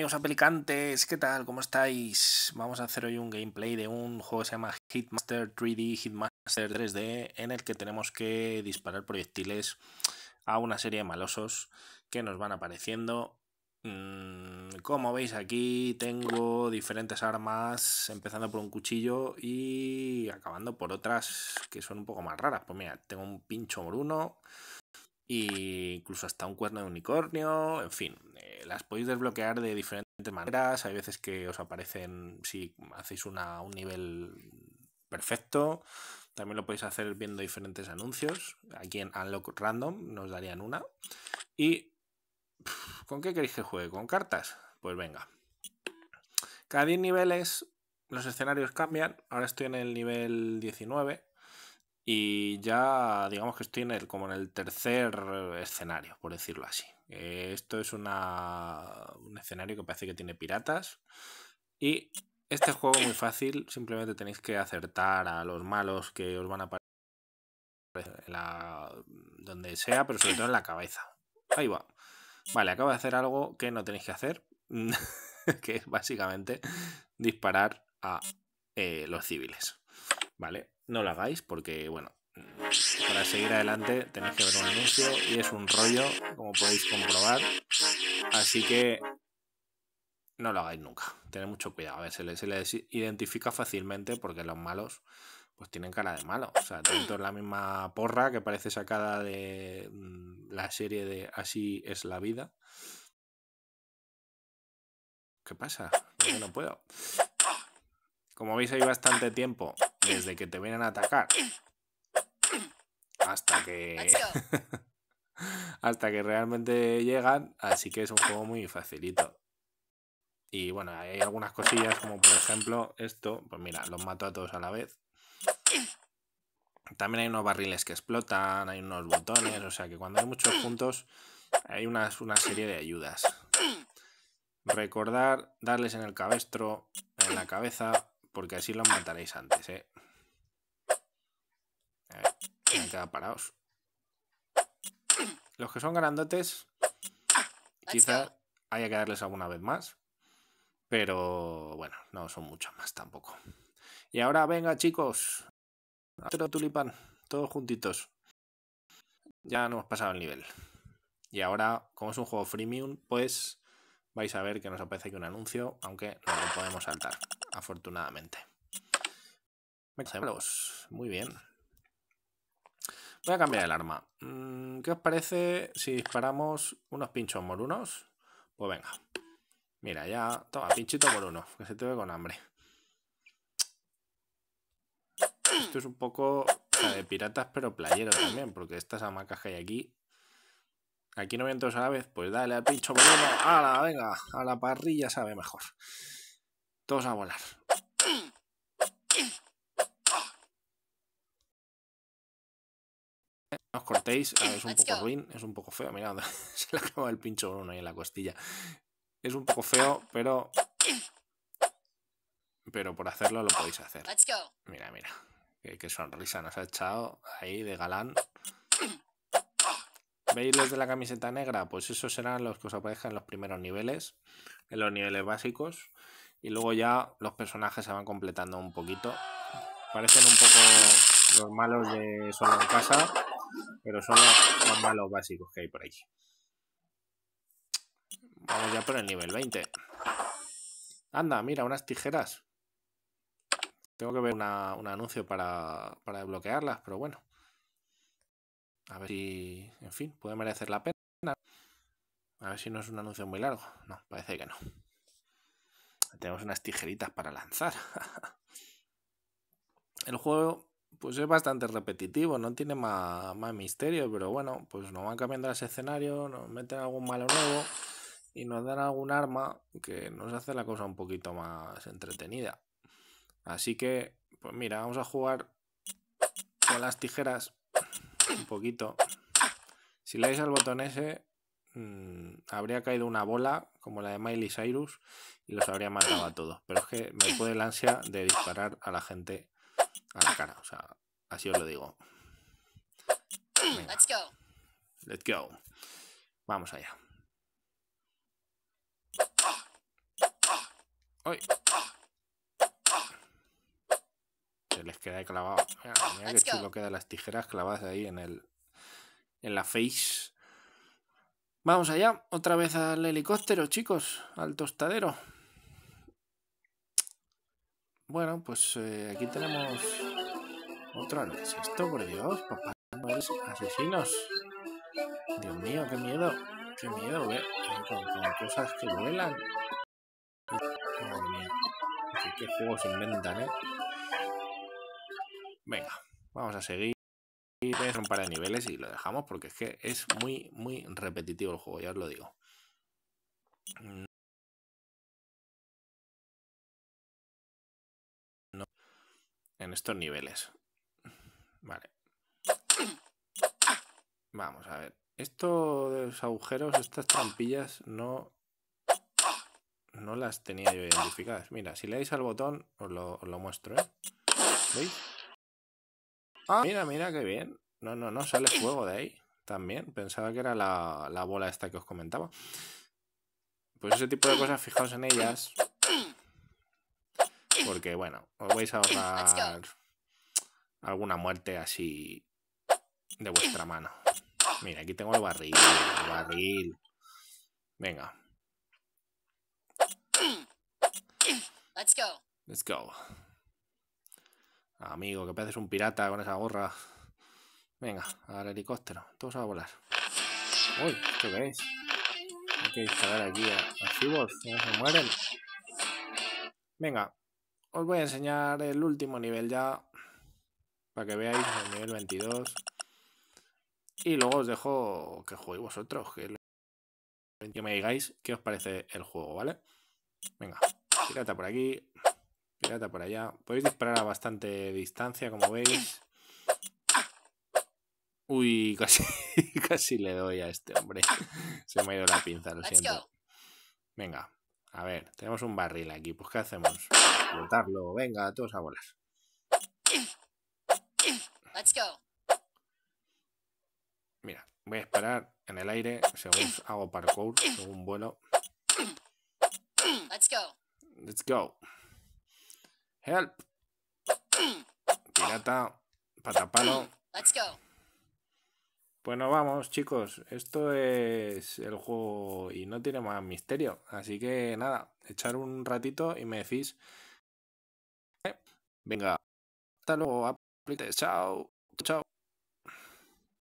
Amigos aplicantes, ¿qué tal? ¿Cómo estáis? Vamos a hacer hoy un gameplay de un juego que se llama Hitmaster 3D, Hitmaster 3D, en el que tenemos que disparar proyectiles a una serie de malosos que nos van apareciendo. Mm, como veis aquí tengo diferentes armas, empezando por un cuchillo y acabando por otras que son un poco más raras. Pues mira, tengo un pincho moruno, E incluso hasta un cuerno de unicornio, en fin, las podéis desbloquear de diferentes maneras. Hay veces que os aparecen si hacéis una, un nivel perfecto. También lo podéis hacer viendo diferentes anuncios. Aquí en Unlock Random nos darían una. Y ¿con qué queréis que juegue? ¿Con cartas? Pues venga. Cada 10 niveles los escenarios cambian. Ahora estoy en el nivel 19 y ya digamos que estoy el, como en el tercer escenario, por decirlo así. Eh, esto es un escenario que parece que tiene piratas. Y este juego es muy fácil, simplemente tenéis que acertar a los malos que os van a aparecer donde sea, pero sobre todo en la cabeza. Ahí va. Vale, acabo de hacer algo que no tenéis que hacer, que es básicamente disparar a eh, los civiles. Vale, no lo hagáis porque, bueno, para seguir adelante tenéis que ver un anuncio y es un rollo, como podéis comprobar. Así que no lo hagáis nunca. Tened mucho cuidado. A ver, se les, identifica fácilmente porque los malos pues tienen cara de malo. O sea, tanto es la misma porra que parece sacada de mm, la serie de Así es la vida. ¿Qué pasa? no puedo. Como veis, hay bastante tiempo desde que te vienen a atacar hasta que... hasta que realmente llegan, así que es un juego muy facilito. Y bueno, hay algunas cosillas como por ejemplo esto, pues mira, los mato a todos a la vez. También hay unos barriles que explotan, hay unos botones, o sea que cuando hay muchos puntos hay una, una serie de ayudas. Recordar darles en el cabestro, en la cabeza, porque así los mataréis antes, ¿eh? parados. Los que son grandotes, quizá haya que darles alguna vez más. Pero bueno, no son muchas más tampoco. Y ahora venga chicos, otro tulipán, todos juntitos. Ya no hemos pasado el nivel. Y ahora, como es un juego freemium, pues vais a ver que nos aparece aquí un anuncio, aunque no lo podemos saltar, afortunadamente. Muy bien. Voy a cambiar el arma. Mm, ¿Qué os parece si disparamos unos pinchos morunos? Pues venga. Mira, ya... Toma, pinchito moruno, que se te ve con hambre. Esto es un poco de piratas, pero playero también, porque estas hamacas que hay aquí... Aquí no vienen todos a la vez, pues dale a pincho moruno. ¡Hala, venga! A la parrilla sabe mejor. Todos a volar. os cortéis, ah, es un poco ruin, es un poco feo. Mirad, se le acaba el pincho uno ahí en la costilla. Es un poco feo, pero. Pero por hacerlo lo podéis hacer. Mira, mira. Qué, sonrisa nos ha echado ahí de galán. ¿Veis los de la camiseta negra? Pues esos serán los que os aparezcan en los primeros niveles, en los niveles básicos. Y luego ya los personajes se van completando un poquito. Parecen un poco los malos de solo en casa, pero son los, más malos básicos que hay por aquí. Vamos ya por el nivel 20. Anda, mira, unas tijeras. Tengo que ver un anuncio para, para desbloquearlas, pero bueno. A ver si, en fin, puede merecer la pena. A ver si no es un anuncio muy largo. No, parece que no. Tenemos unas tijeritas para lanzar. El juego pues es bastante repetitivo, no tiene más, misterio, pero bueno, pues nos van cambiando el escenario, nos meten algún malo nuevo y nos dan algún arma que nos hace la cosa un poquito más entretenida. Así que, pues mira, vamos a jugar con las tijeras un poquito. Si le dais al botón ese, mm, habría caído una bola como la de Miley Cyrus y los habría matado a todos. Pero es que me puede el ansia de disparar a la gente a la cara. O sea, así os lo digo. Let's go. Let's go. Vamos allá. ¡Ay! Se les queda clavado. Mira, que qué chulo quedan las tijeras clavadas ahí en el. en la face. Vamos allá, otra vez al helicóptero, chicos, al tostadero. Bueno, pues eh, aquí tenemos otra vez. Esto, por Dios, papá asesinos. Dios mío, qué miedo. Qué miedo, ver eh, con, cosas que vuelan. Madre mía. Qué, qué juegos inventan, ¿eh? Venga, vamos a seguir. Es un par de niveles y lo dejamos porque es que es muy, muy repetitivo el juego, ya os lo digo. en estos niveles. Vale. Vamos a ver. Esto de los agujeros, estas trampillas, no, no las tenía yo identificadas. Mira, si le dais al botón, os lo, lo muestro, ¿eh? ¿Veis? Ah, mira, mira, qué bien. No, no, no, sale fuego de ahí. También, pensaba que era la, la bola esta que os comentaba. Pues ese tipo de cosas, fijaos en ellas, porque, bueno, os vais a ahorrar alguna muerte así de vuestra mano. Mira, aquí tengo el barril. El barril. Venga. Let's go. Let's go. Amigo, que pareces un pirata con esa gorra. Venga, al helicóptero. va a volar. Uy, qué veis? Hay que instalar aquí a archivos. No se mueren. Venga os voy a enseñar el último nivel ya, para que veáis el nivel 22. Y luego os dejo que juguéis vosotros, que, me digáis qué os parece el juego, ¿vale? Venga, pirata por aquí, pirata por allá. Podéis disparar a bastante distancia, como veis. Uy, casi, casi le doy a este hombre. Se me ha ido la pinza, lo siento. Venga, a ver, tenemos un barril aquí, pues ¿qué hacemos? ¡Voltarlo! venga, todos a bolas. Let's go. Mira, voy a esperar en el aire según hago parkour, según vuelo. Let's go. Let's go. Help. Pirata, patapalo. Let's go. Bueno, pues vamos chicos, esto es el juego y no tiene más misterio, así que nada, echar un ratito y me decís... ¿eh? Venga, hasta luego, aplique, chao, chao.